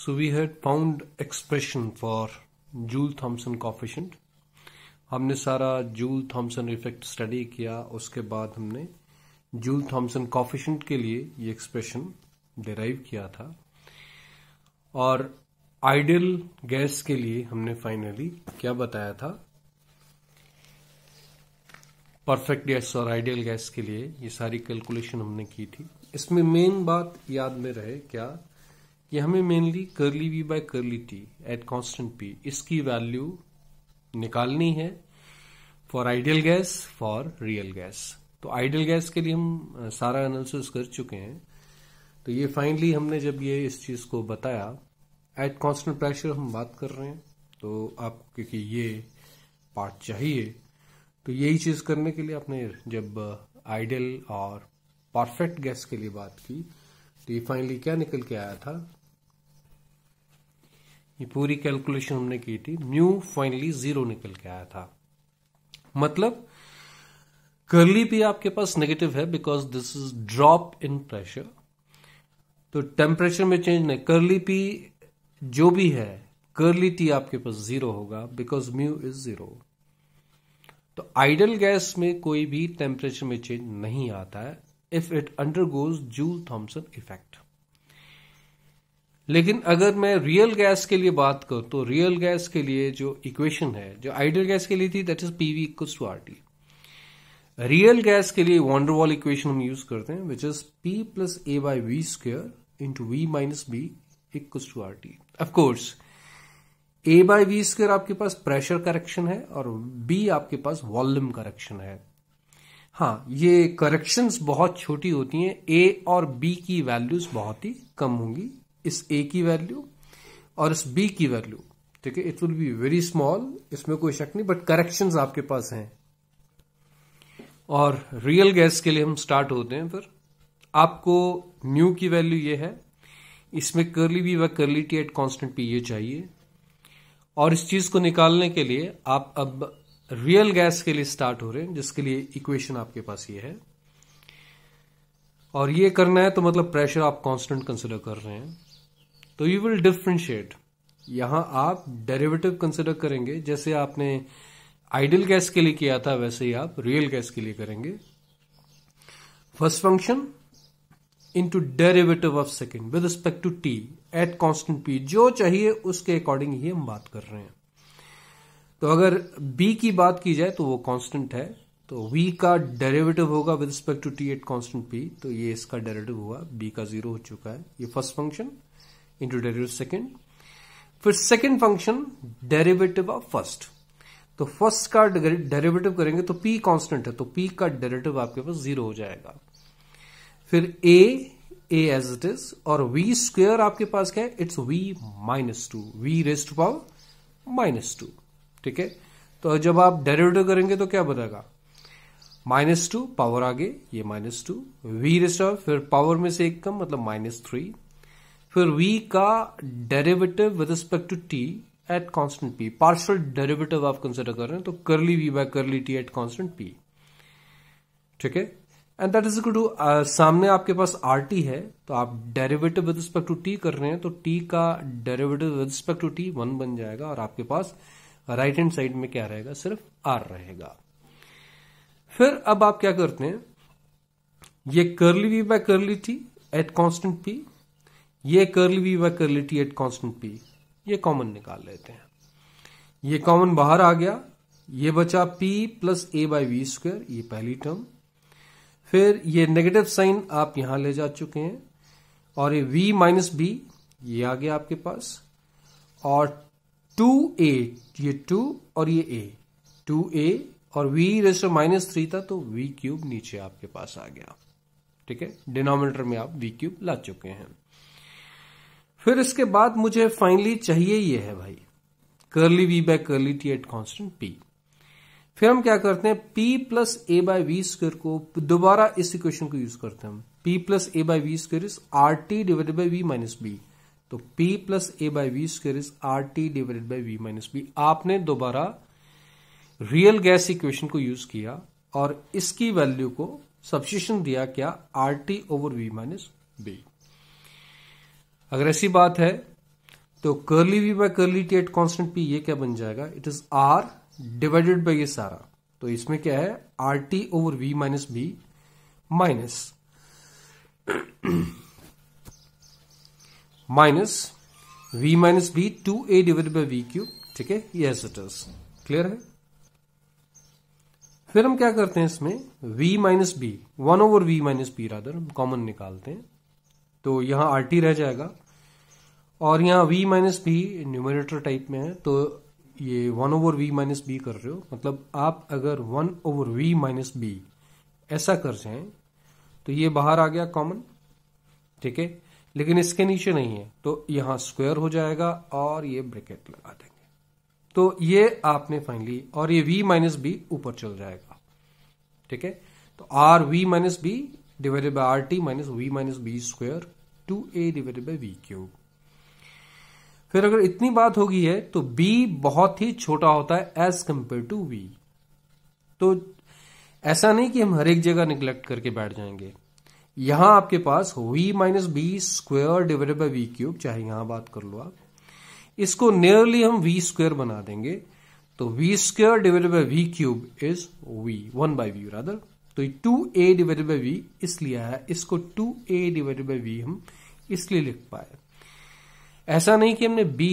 So we had found expression for Joule thomson coefficient हमने सारा joule Thomson effect study किया उसके बाद हमने जूल थॉमसन कॉफिशेंट के लिए ये एक्सप्रेशन डिराइव किया था और आइडियल गैस के लिए हमने फाइनली क्या बताया था परफेक्ट गैस और आइडियल गैस के लिए ये सारी कैलकुलेशन हमने की थी इसमें मेन बात याद में रहे क्या कि हमें mainly curly V by curly T at constant P इसकी वैल्यू निकालनी है for ideal gas for real gas तो आइडियल गैस के लिए हम सारा एनालिसिस कर चुके हैं तो ये फाइनली हमने जब ये इस चीज को बताया एट कांस्टेंट प्रेशर हम बात कर रहे हैं तो आप क्योंकि ये पार्ट चाहिए तो यही चीज करने के लिए आपने जब आइडियल और परफेक्ट गैस के लिए बात की तो ये फाइनली क्या निकल के आया था ये पूरी कैलकुलेशन हमने की थी म्यू फाइनली जीरो निकल के आया था मतलब करली भी आपके पास नेगेटिव है because this is drop in pressure तो टेम्परेचर में चेंज नहीं करली पी जो भी है करली टी आपके पास जीरो होगा बिकॉज म्यू इज जीरो तो आइडल गैस में कोई भी टेम्परेचर में चेंज नहीं आता है if it undergoes Joule Thomson effect लेकिन अगर मैं रियल गैस के लिए बात करूं तो रियल गैस के लिए जो इक्वेशन है जो आइडियल गैस के लिए थी that is P V equals to R T real gas के लिए वॉन्डरवॉल इक्वेशन हम यूज करते हैं which is P plus a by V square into V minus b equals to R T of course a by V square आपके पास pressure correction है और B आपके पास वॉल्यूम करेक्शन है हाँ ये करेक्शंस बहुत छोटी होती हैं ए और बी की वैल्यूज बहुत ही कम होंगी इस ए की वैल्यू और इस बी की वैल्यू ठीक है it will be very small इसमें कोई शक नहीं बट करेक्शंस आपके पास हैं और रियल गैस के लिए हम स्टार्ट होते हैं फिर आपको न्यू की वैल्यू ये है इसमें करली बी व करली टी एट कॉन्स्टेंट पी ये चाहिए और इस चीज को निकालने के लिए आप अब रियल गैस के लिए स्टार्ट हो रहे हैं जिसके लिए इक्वेशन आपके पास ये है और ये करना है तो मतलब प्रेशर आप कांस्टेंट कंसिडर कर रहे हैं तो यू विल डिफ्रेंशिएट यहां आप डेरिवेटिव कंसिडर करेंगे जैसे आपने आइडियल गैस के लिए किया था वैसे ही आप रियल गैस के लिए करेंगे first function into derivative of second with respect to T at constant P जो चाहिए उसके अकॉर्डिंग ही हम बात कर रहे हैं तो अगर बी की बात की जाए तो वो कांस्टेंट है तो वी का डेरिवेटिव होगा with respect to T at constant P तो ये इसका डेरिवेटिव हुआ बी का जीरो हो चुका है ये first function into derivative second फिर second function derivative of first तो फर्स्ट का डेरिवेटिव करेंगे तो p कांस्टेंट है तो p का डेरिवेटिव आपके पास जीरो हो जाएगा फिर a a as it is और v स्क्वेयर आपके पास क्या है it's v minus two V raised power minus two ठीक है तो जब आप डेरिवेटिव करेंगे तो क्या बनेगा माइनस टू पावर आगे ये minus two V raised power फिर पावर में से एक कम मतलब माइनस थ्री फिर v का derivative with respect to t at constant p partial derivative आप कंसिडर कर रहे हैं तो curly v by curly t at constant p ठीक है and that is equal to सामने आपके पास आर टी है तो आप derivative with respect to T कर रहे हैं तो टी का derivative with respect to T one बन जाएगा और आपके पास राइट हैंड साइड में क्या रहेगा सिर्फ आर रहेगा फिर अब आप क्या करते हैं ये curly V by curly T at constant P ये कर्ल वी व curly T at constant P ये कॉमन निकाल लेते हैं ये कॉमन बाहर आ गया ये बचा p plus a by V square ये पहली टर्म फिर ये नेगेटिव साइन आप यहां ले जा चुके हैं और ये v माइनस बी ये आ गया आपके पास और 2a ये 2 और ये a 2a और v रेस्टर माइनस थ्री था तो v क्यूब नीचे आपके पास आ गया ठीक है डिनोमिनेटर में आप v क्यूब ला चुके हैं फिर इसके बाद मुझे फाइनली चाहिए ये है भाई curly V by curly T at constant P फिर हम क्या करते हैं P plus a by V square को दोबारा इस इक्वेशन को यूज करते हैं हम P plus a by V square is R T divided by V minus b तो p plus a by V square is R T divided by V minus b आपने दोबारा रियल गैस इक्वेशन को use किया और इसकी value को substitution दिया क्या R T over V minus b अगर ऐसी बात है तो curly V by curly T at constant P ये क्या बन जाएगा it is R divided by ये सारा तो इसमें क्या है R T over V minus b minus minus V minus B two A divide by V cube ठीक है यस इट इज क्लियर है फिर हम क्या करते हैं इसमें v minus b one over v minus b rather common निकालते हैं तो यहां आर रह जाएगा और यहां वी माइनस भी न्यूमिनेटर टाइप में है तो ये one over V minus b कर रहे हो मतलब आप अगर one over V minus b ऐसा कर जाए तो ये बाहर आ गया कॉमन ठीक है लेकिन इसके नीचे नहीं है तो यहां स्क्वायर हो जाएगा और ये ब्रैकेट लगा देंगे तो ये आपने फाइनली और ये v माइनस बी ऊपर चल जाएगा ठीक है तो R V minus b divided by RT minus V minus b square two A divided by V cube फिर अगर इतनी बात होगी है तो B बहुत ही छोटा होता है एज कंपेयर टू V तो ऐसा नहीं कि हम हर एक जगह निगलेक्ट करके बैठ जाएंगे यहां आपके पास V minus b square divided by V cube चाहे यहां बात कर लो आप इसको नियरली हम वी स्क्वेयर बना देंगे तो V square divided by V cube is V one by V rather तो two A divided by V इसलिए आया इसको two A divided by V हम इसलिए लिख पाए ऐसा नहीं कि हमने बी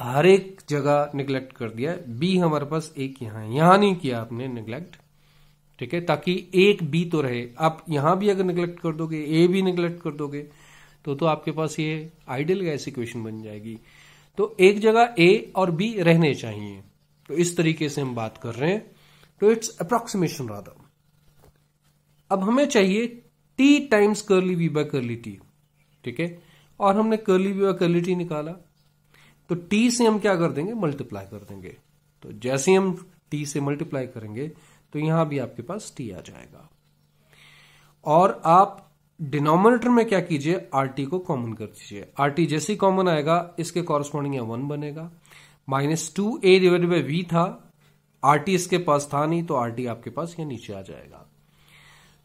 हर एक जगह निगलेक्ट कर दिया बी हमारे पास एक यहां है यहां नहीं किया आपने निगलेक्ट ठीक है ताकि एक बी तो रहे आप यहां भी अगर निगलेक्ट कर दोगे ए भी निगलेक्ट कर दोगे तो तो आपके पास ये आइडियल गैस इक्वेशन बन जाएगी तो एक जगह ए और बी रहने चाहिए तो इस तरीके से हम बात कर रहे हैं तो इट्स अप्रोक्सीमेशन राधा अब हमें चाहिए T times curly V by curly T ठीक है और हमने करली वी बाय करली टी निकाला तो टी से हम क्या कर देंगे मल्टीप्लाई कर देंगे तो जैसे हम टी से मल्टीप्लाई करेंगे तो यहां भी आपके पास टी आ जाएगा और आप डिनोमिनेटर में क्या कीजिए आर टी को कॉमन कर दीजिए आर टी जैसे कॉमन आएगा इसके कॉरस्पॉन्डिंग यहां वन बनेगा minus two A divide by V था आर टी इसके पास था नहीं तो आर टी आपके पास यहां नीचे आ जाएगा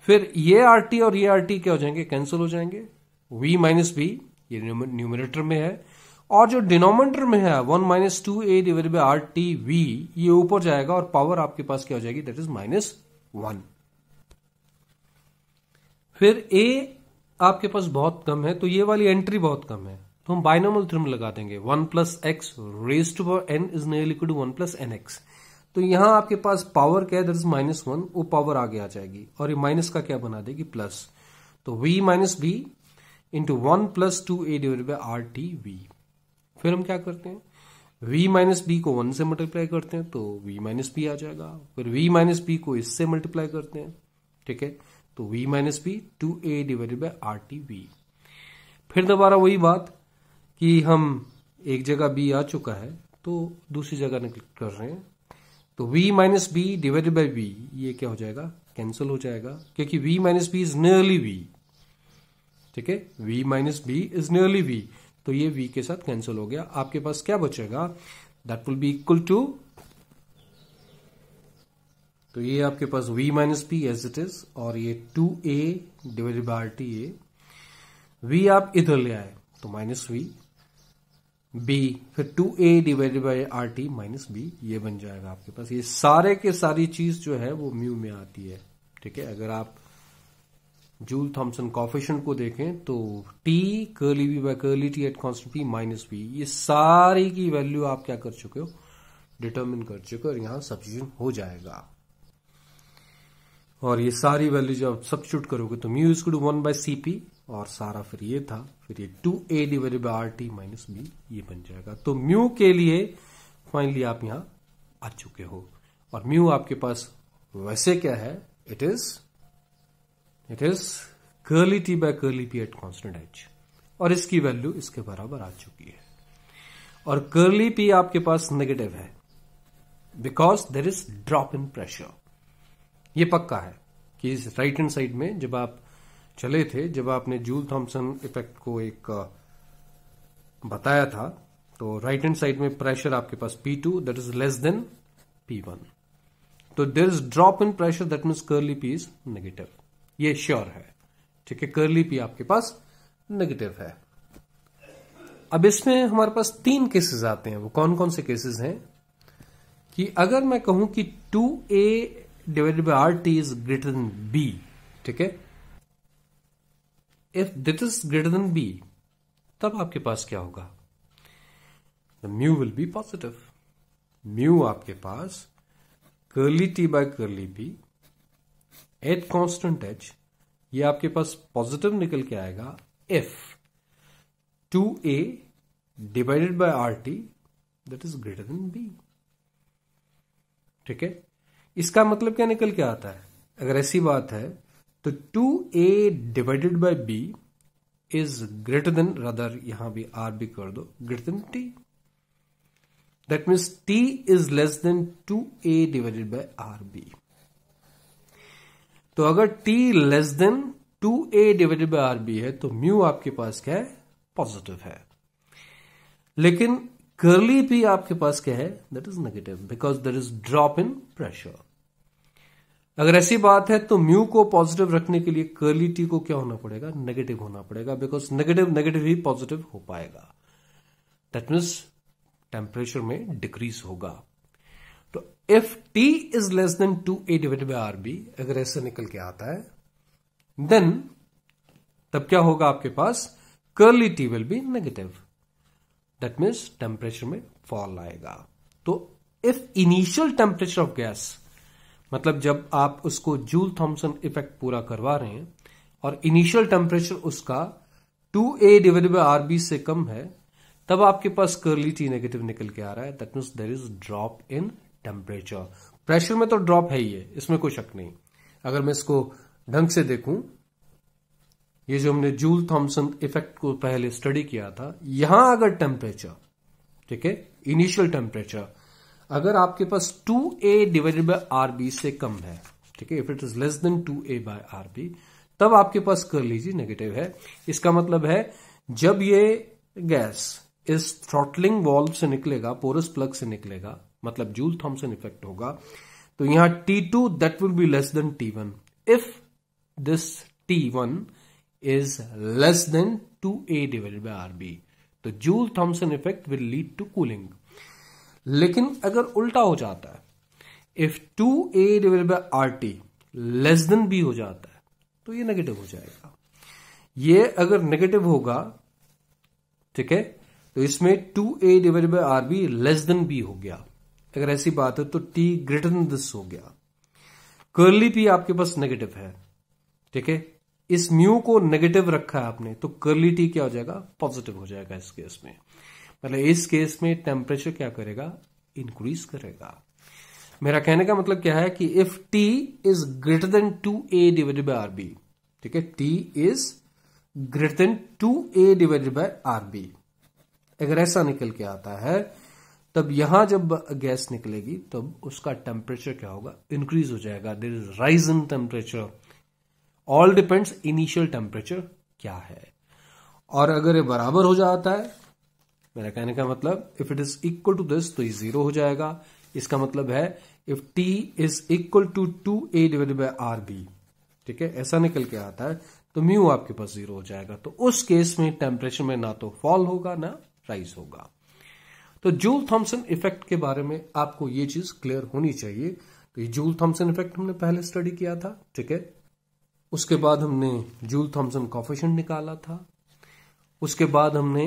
फिर ये आर टी और ये आर टी क्या हो जाएंगे कैंसिल हो जाएंगे वी माइनस बी ये न्यूमिनेटर में है और जो डिनोमिनेटर में है one minus two A divide by R T V ये ऊपर जाएगा और पावर आपके पास क्या हो जाएगी दैट इज माइनस वन फिर ए आपके पास बहुत कम है तो ये वाली एंट्री बहुत कम है तो हम बाइनोमल थ्योरम लगा देंगे one plus x raise to n is near equal to one plus n x तो यहां आपके पास पावर क्या है दर इज माइनस वन वो पावर आगे आ जाएगी और ये माइनस का क्या बना देगी प्लस तो v minus B into one plus two A divide by R T V फिर हम क्या करते हैं v माइनस बी को वन से मल्टीप्लाई करते हैं तो v माइनस बी आ जाएगा फिर v माइनस बी को इससे मल्टीप्लाई करते हैं ठीक है तो v minus B two A divided by R T V फिर दोबारा वही बात कि हम एक जगह b आ चुका है तो दूसरी जगह निकल कर रहे हैं तो v minus B divided by V ये क्या हो जाएगा कैंसिल हो जाएगा क्योंकि v minus B is nearly v ठीक है v minus B is nearly v तो ये v के साथ कैंसिल हो गया आपके पास क्या बचेगा that will be equal to तो ये आपके पास v minus B as it is और ये two A divided by R T A V आप इधर ले आए तो माइनस वी बी फिर two A divided by R T minus B ये बन जाएगा आपके पास ये सारे के सारी चीज जो है वो म्यू में आती है ठीक है अगर आप जूल थॉम्सन कॉफिशन को देखें तो T curly B by curly T at constant P minus B ये सारी की वैल्यू आप क्या कर चुके हो डिटर्मिन कर चुके हो और यहां सब्सिट्यूशन हो जाएगा और ये सारी वैल्यू जब सब्सिट्यूट करोगे तो mu is to one by CP और सारा फिर ये था फिर ये two A divided by R T minus B ये बन जाएगा तो म्यू के लिए फाइनली आप यहां आ चुके हो और म्यू आपके पास वैसे क्या है it is it is curly T by curly P at constant H और इसकी वैल्यू इसके बराबर आ चुकी है और कर्ली पी आपके पास नेगेटिव है because there is drop in pressure ये पक्का है कि इस राइट हैंड साइड में जब आप चले थे जब आपने जूल थॉम्सन इफेक्ट को एक बताया था तो राइट हैंड साइड में प्रेशर आपके पास P two that is less than P one तो there is drop in pressure that means curly P is negative ये श्योर है ठीक है कर्ली पी आपके पास नेगेटिव है अब इसमें हमारे पास तीन केसेस आते हैं वो कौन कौन से केसेस हैं कि अगर मैं कहूं कि two A divided by R T is greater than B ठीक है if that is greater than B तब आपके पास क्या होगा the mu will be positive mu आपके पास curly T by curly B at constant H ये आपके पास पॉजिटिव निकल के आएगा if two A divided by R T that is greater than B ठीक है इसका मतलब क्या निकल के आता है अगर ऐसी बात है तो two A divided by B is greater than rather यहां भी आर भी कर दो greater than T that means T is less than two A divided by R B तो अगर T less than two A divided by R B है तो mu आपके पास क्या है पॉजिटिव है लेकिन कर्ली भी आपके पास क्या है that is negative because there is drop in pressure अगर ऐसी बात है तो म्यू को पॉजिटिव रखने के लिए कर्ली टी को क्या होना पड़ेगा नेगेटिव होना पड़ेगा बिकॉज नेगेटिव नेगेटिव ही पॉजिटिव हो पाएगा दैट मीन्स टेम्परेचर में डिक्रीज होगा तो if T is less than two A divided by R B अगर ऐसे निकल के आता है देन तब क्या होगा आपके पास curly T will be negative that means temperature में फॉल आएगा तो if initial temperature of gas मतलब जब आप उसको जूल थॉम्सन इफेक्ट पूरा करवा रहे हैं और इनिशियल टेम्परेचर उसका two A divide by R B से कम है तब आपके पास कर्ली टी नेगेटिव निकल के आ रहा है that means there is drop in temperature pressure में तो ड्रॉप है ही है इसमें कोई शक नहीं अगर मैं इसको ढंग से देखूं ये जो हमने जूल थॉम्सन इफेक्ट को पहले स्टडी किया था यहां अगर टेम्परेचर ठीक है इनिशियल टेम्परेचर अगर आपके पास two A divided by R B से कम है ठीक है if it is less than two A by R B तब आपके पास कर लीजिए नेगेटिव है इसका मतलब है जब ये गैस इस थ्रॉटलिंग वॉल्व से निकलेगा पोरस प्लग से निकलेगा मतलब जूल थॉम्सन इफेक्ट होगा तो यहां T two that will be less than T one if this T one is less than two A divided by R B तो Joule Thomson effect will lead to cooling लेकिन अगर उल्टा हो जाता है if two A divide by R T less than B हो जाता है तो ये नेगेटिव हो जाएगा ये अगर नेगेटिव होगा ठीक है तो इसमें two A divide by R B less than B हो गया अगर ऐसी बात है तो टी ग्रेटर देन दिस हो गया कर्ली पी आपके पास नेगेटिव है ठीक है इस म्यू को नेगेटिव रखा है आपने तो कर्ली टी क्या हो जाएगा पॉजिटिव हो जाएगा इस केस में मतलब इस केस में टेम्परेचर क्या करेगा इंक्रीज करेगा मेरा कहने का मतलब क्या है कि if T is greater than two A divided by R B ठीक है T is greater than two A divided by R B अगर ऐसा निकल के आता है तब यहां जब गैस निकलेगी तब उसका टेम्परेचर क्या होगा इंक्रीज हो जाएगा there is rise in temperature all depends initial temperature क्या है और अगर ये बराबर हो जाता है मेरा कहने का मतलब if it is equal to this तो ये जीरो हो जाएगा इसका मतलब है if T is equal to two A divided by R B ठीक है ऐसा निकल के आता है तो म्यू आपके पास जीरो हो जाएगा तो उस केस में टेम्परेचर में ना तो फॉल होगा ना राइज होगा तो जूल थॉम्सन इफेक्ट के बारे में आपको ये चीज क्लियर होनी चाहिए तो ये जूल थॉम्सन इफेक्ट हमने पहले स्टडी किया था ठीक है उसके बाद हमने जूल थॉम्सन कॉफिशन निकाला था उसके बाद हमने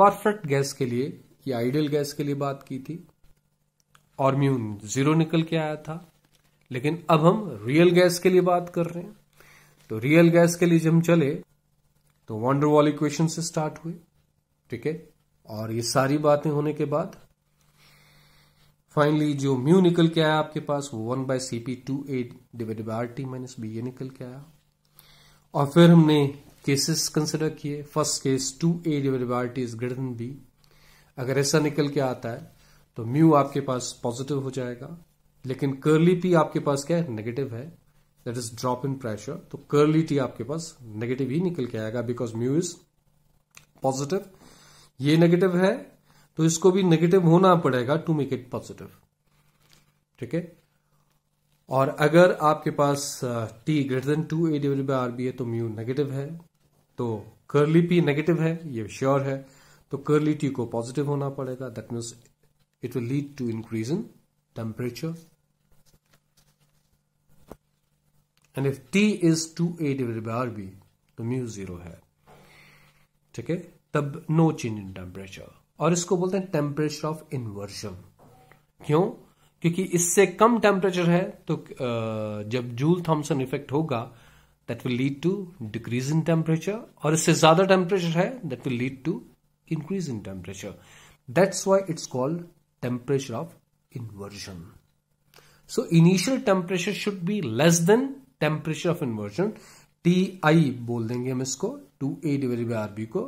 परफेक्ट गैस के लिए या आइडियल गैस के लिए बात की थी और म्यून जीरो निकल के आया था लेकिन अब हम रियल गैस के लिए बात कर रहे हैं तो रियल गैस के लिए जब हम चले तो वॉन्डर वॉल इक्वेशन से स्टार्ट हुए ठीक है और ये सारी बातें होने के बाद फाइनली जो म्यू निकल के आया आपके पास वो one by C P two A divided by R T minus B ये निकल के आया और फिर हमने केसेस कंसिडर किए first case two A divide R T is greater than B अगर ऐसा निकल के आता है तो म्यू आपके पास पॉजिटिव हो जाएगा लेकिन कर्ली पी आपके पास क्या है नेगेटिव है that is drop in pressure तो कर्ली टी आपके पास नेगेटिव ही निकल के आएगा बिकॉज म्यू इज पॉजिटिव ये नेगेटिव है तो इसको भी नेगेटिव होना पड़ेगा टू मेक इट पॉजिटिव ठीक है और अगर आपके पास T greater than two A divide by R B है तो म्यू नेगेटिव है तो करली पी नेगेटिव है ये श्योर है तो करली टी को पॉजिटिव होना पड़ेगा that means it will lead to increase in temperature and if T is two A divide by R B तो म्यू जीरो है ठीक है तब नो चेंज इन टेम्परेचर और इसको बोलते हैं टेम्परेचर ऑफ इन्वर्जन क्यों क्योंकि इससे कम टेम्परेचर है तो जब जूल थॉम्सन इफेक्ट होगा that will lead to decrease in temperature और इससे ज्यादा टेम्परेचर है that will lead to increase in temperature that's why it's called temperature of inversion so initial temperature should be less than temperature of inversion T I बोल देंगे हम इसको two A divide by R B को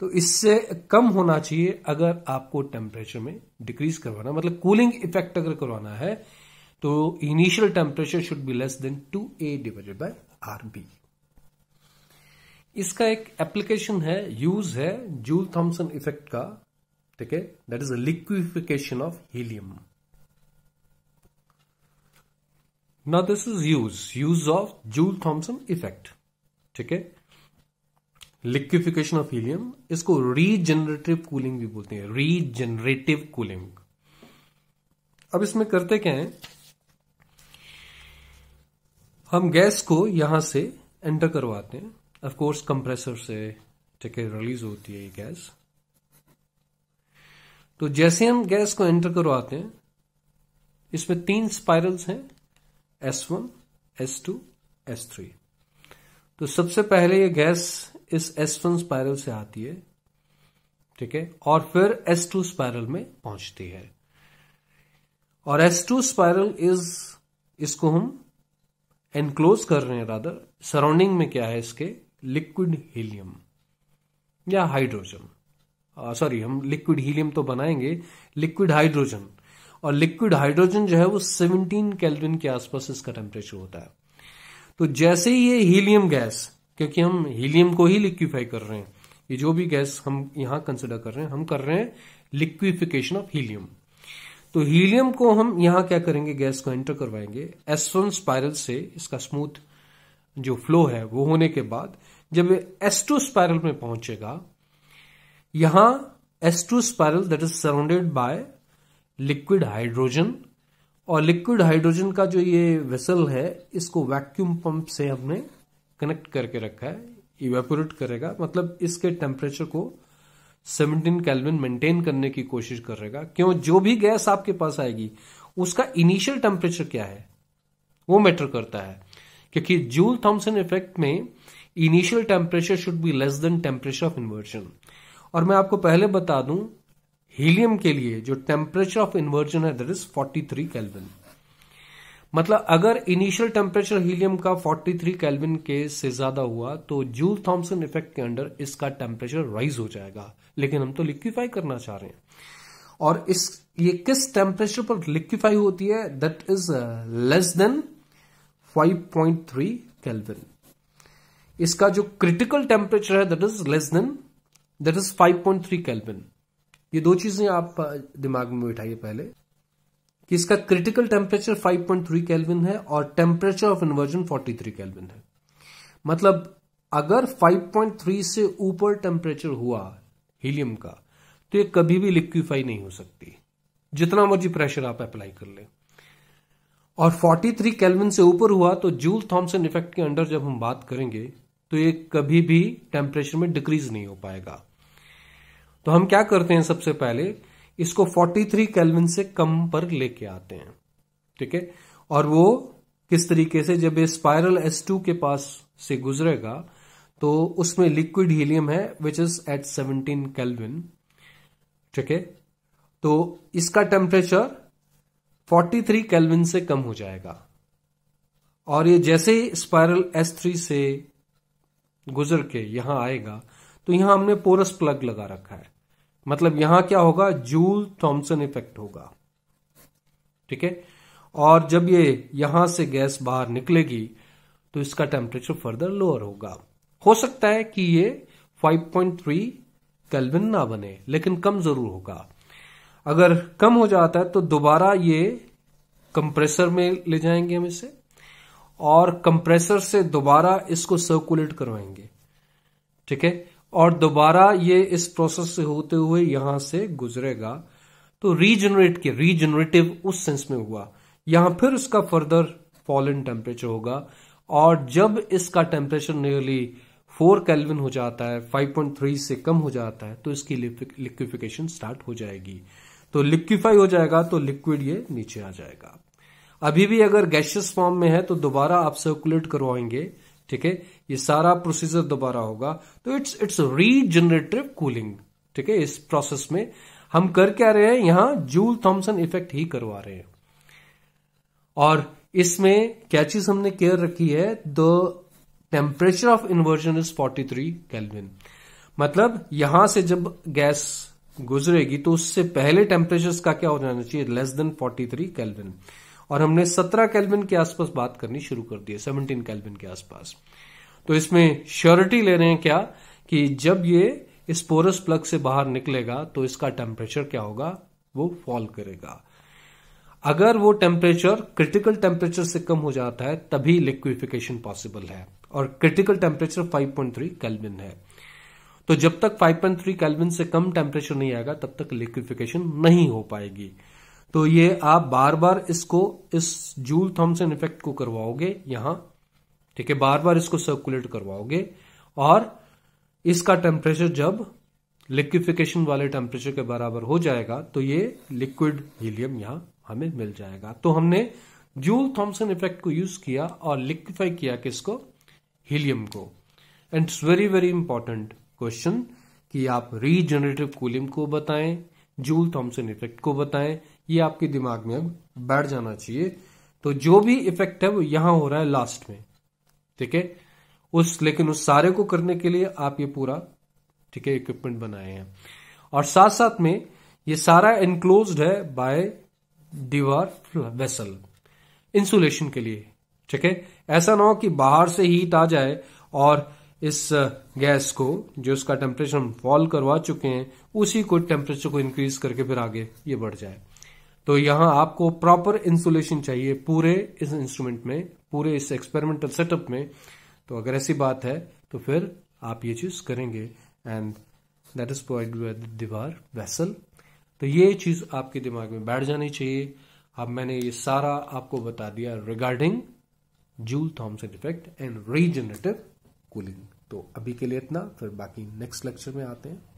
तो इससे कम होना चाहिए अगर आपको टेम्परेचर में डिक्रीज करवाना मतलब कूलिंग इफेक्ट अगर करवाना है तो initial temperature should be less than two A divided by RB इसका एक एप्लीकेशन है यूज है जूल थॉम्सन इफेक्ट का ठीक है that is a liquefaction of helium now this is use use of Joule Thomson effect ठीक है liquefaction of helium इसको रीजनरेटिव कूलिंग भी बोलते हैं रीजनरेटिव कूलिंग अब इसमें करते क्या है हम गैस को यहां से एंटर करवाते हैं ऑफ कोर्स कंप्रेसर से ठीक है रिलीज होती है ये गैस तो जैसे हम गैस को एंटर करवाते हैं इसमें तीन स्पाइरल्स हैं S one S two S three तो सबसे पहले ये गैस इस एस वन स्पायरल से आती है ठीक है और फिर एस टू स्पायरल में पहुंचती है और एस टू स्पायरल इज इसको हम एनक्लोज कर रहे हैं रादर सराउंडिंग में क्या है इसके लिक्विड हीलियम या हाइड्रोजन सॉरी uh, हम लिक्विड हीलियम तो बनाएंगे लिक्विड हाइड्रोजन और लिक्विड हाइड्रोजन जो है वो 17 केल्विन के आसपास इसका टेम्परेचर होता है तो जैसे ही ये हीलियम गैस क्योंकि हम हीलियम को ही लिक्विफाई कर रहे हैं ये जो भी गैस हम यहां कंसिडर कर रहे हैं हम कर रहे हैं लिक्विफिकेशन ऑफ हीलियम तो हीलियम को हम यहां क्या करेंगे गैस को एंटर करवाएंगे एस वन स्पायरल से इसका स्मूथ जो फ्लो है वो होने के बाद जब एस टू स्पायरल में पहुंचेगा यहां S two spiral that is surrounded by liquid hydrogen और लिक्विड हाइड्रोजन का जो ये वेसल है इसको वैक्यूम पंप से हमने कनेक्ट करके रखा है इवेपोरेट करेगा मतलब इसके टेम्परेचर को सेवनटीन कैलविन मेंटेन करने की कोशिश करेगा क्यों जो भी गैस आपके पास आएगी उसका इनिशियल टेम्परेचर क्या है वो मैटर करता है क्योंकि जूल थॉमसन इफेक्ट में initial temperature should be less than temperature of inversion और मैं आपको पहले बता दूं हीलियम के लिए जो टेम्परेचर ऑफ इन्वर्जन है दैट इज 43 थ्री मतलब अगर इनिशियल टेम्परेचर हीलियम का 43 कैलविन के से ज्यादा हुआ तो जूल थॉम्सन इफेक्ट के अंडर इसका टेम्परेचर राइज हो जाएगा लेकिन हम तो लिक्विफाई करना चाह रहे हैं और इस ये किस टेम्परेचर पर लिक्विफाई होती है that is less than 5.3 kelvin इसका जो क्रिटिकल टेम्परेचर है that is less than that is 5.3 point ये दो चीजें आप uh, दिमाग में बैठाइए पहले कि इसका क्रिटिकल टेम्परेचर 5.3 केल्विन है और टेम्परेचर ऑफ इन्वर्जन 43 केल्विन है मतलब अगर 5.3 से ऊपर टेम्परेचर हुआ हीलियम का तो ये कभी भी लिक्विफाई नहीं हो सकती जितना मर्जी प्रेशर आप अप्लाई कर ले और 43 केल्विन से ऊपर हुआ तो जूल थॉम्सन इफेक्ट के अंडर जब हम बात करेंगे तो ये कभी भी टेम्परेचर में डिक्रीज नहीं हो पाएगा तो हम क्या करते हैं सबसे पहले इसको 43 केल्विन से कम पर लेके आते हैं ठीक है और वो किस तरीके से जब ये स्पायरल S2 के पास से गुजरेगा तो उसमें लिक्विड हीलियम है विच इज एट 17 केल्विन ठीक है तो इसका टेम्परेचर 43 केल्विन से कम हो जाएगा और ये जैसे ही स्पायरल S3 से गुजर के यहां आएगा तो यहां हमने पोरस प्लग लगा रखा है मतलब यहां क्या होगा जूल थॉम्सन इफेक्ट होगा ठीक है और जब ये यहां से गैस बाहर निकलेगी तो इसका टेम्परेचर फर्दर लोअर होगा हो सकता है कि ये 5.3 केल्विन ना बने लेकिन कम जरूर होगा अगर कम हो जाता है तो दोबारा ये कंप्रेसर में ले जाएंगे हम इसे और कंप्रेसर से दोबारा इसको सर्कुलेट करवाएंगे ठीक है और दोबारा ये इस प्रोसेस से होते हुए यहां से गुजरेगा तो रीजनरेट के रीजनरेटिव उस सेंस में हुआ यहां फिर उसका फर्दर फॉल इन टेम्परेचर होगा और जब इसका टेम्परेचर नियरली फोर कैलविन हो जाता है 5.3 से कम हो जाता है तो इसकी लिक्विफिकेशन स्टार्ट हो जाएगी तो लिक्विफाई हो जाएगा तो लिक्विड ये नीचे आ जाएगा अभी भी अगर गैशियस फॉर्म में है तो दोबारा आप सर्कुलेट करवाएंगे ठीक है ये सारा प्रोसीजर दोबारा होगा तो इट्स इट्स रीजनरेटिव कूलिंग ठीक है इस प्रोसेस में हम कर क्या रहे हैं यहां जूल थॉम्सन इफेक्ट ही करवा रहे हैं और इसमें क्या चीज हमने केयर रखी है the temperature of inversion is 43 three kelvin मतलब यहां से जब गैस गुजरेगी तो उससे पहले टेम्परेचर का क्या हो जाना चाहिए लेस देन 43 थ्री कैलविन और हमने 17 कैलविन के आसपास बात करनी शुरू कर दी है सेवनटीन कैलविन के आसपास तो इसमें श्योरिटी ले रहे हैं क्या कि जब ये इस पोरस प्लग से बाहर निकलेगा तो इसका टेम्परेचर क्या होगा वो फॉल करेगा अगर वो टेम्परेचर क्रिटिकल टेम्परेचर से कम हो जाता है तभी लिक्विफिकेशन पॉसिबल है और क्रिटिकल टेम्परेचर 5.3 केल्विन है तो जब तक 5.3 केल्विन से कम टेम्परेचर नहीं आएगा तब तक लिक्विफिकेशन नहीं हो पाएगी तो ये आप बार बार इसको इस जूल थॉम्सन इफेक्ट को करवाओगे यहां ठीक है बार बार इसको सर्कुलेट करवाओगे और इसका टेम्परेचर जब लिक्विफिकेशन वाले टेम्परेचर के बराबर हो जाएगा तो ये लिक्विड हीलियम यहां हमें मिल जाएगा तो हमने जूल थॉम्सन इफेक्ट को यूज किया और लिक्विफाई किया किसको हीलियम को and it's very very important question कि आप रीजनरेटिव कूलिंग को बताएं जूल थॉम्सन इफेक्ट को बताएं ये आपके दिमाग में अब बैठ जाना चाहिए तो जो भी इफेक्ट है वो यहां हो रहा है लास्ट में ठीक है उस लेकिन उस सारे को करने के लिए आप ये पूरा ठीक है इक्विपमेंट बनाए हैं और साथ साथ में ये सारा एनक्लोज है बाय दीवार वेसल इंसुलेशन के लिए ठीक है ऐसा ना हो कि बाहर से हीट आ जाए और इस गैस uh, को जो इसका टेम्परेचर हम फॉल करवा चुके हैं उसी को टेम्परेचर को इंक्रीज करके फिर आगे ये बढ़ जाए तो यहां आपको प्रॉपर इंसुलेशन चाहिए पूरे इस इंस्ट्रूमेंट में पूरे इस एक्सपेरिमेंटल सेटअप में तो अगर ऐसी बात है तो फिर आप ये चीज करेंगे and that is provide with Dewar vessel तो ये चीज आपके दिमाग में बैठ जानी चाहिए अब मैंने ये सारा आपको बता दिया regarding Joule Thomson effect and regenerative cooling तो अभी के लिए इतना फिर बाकी नेक्स्ट लेक्चर में आते हैं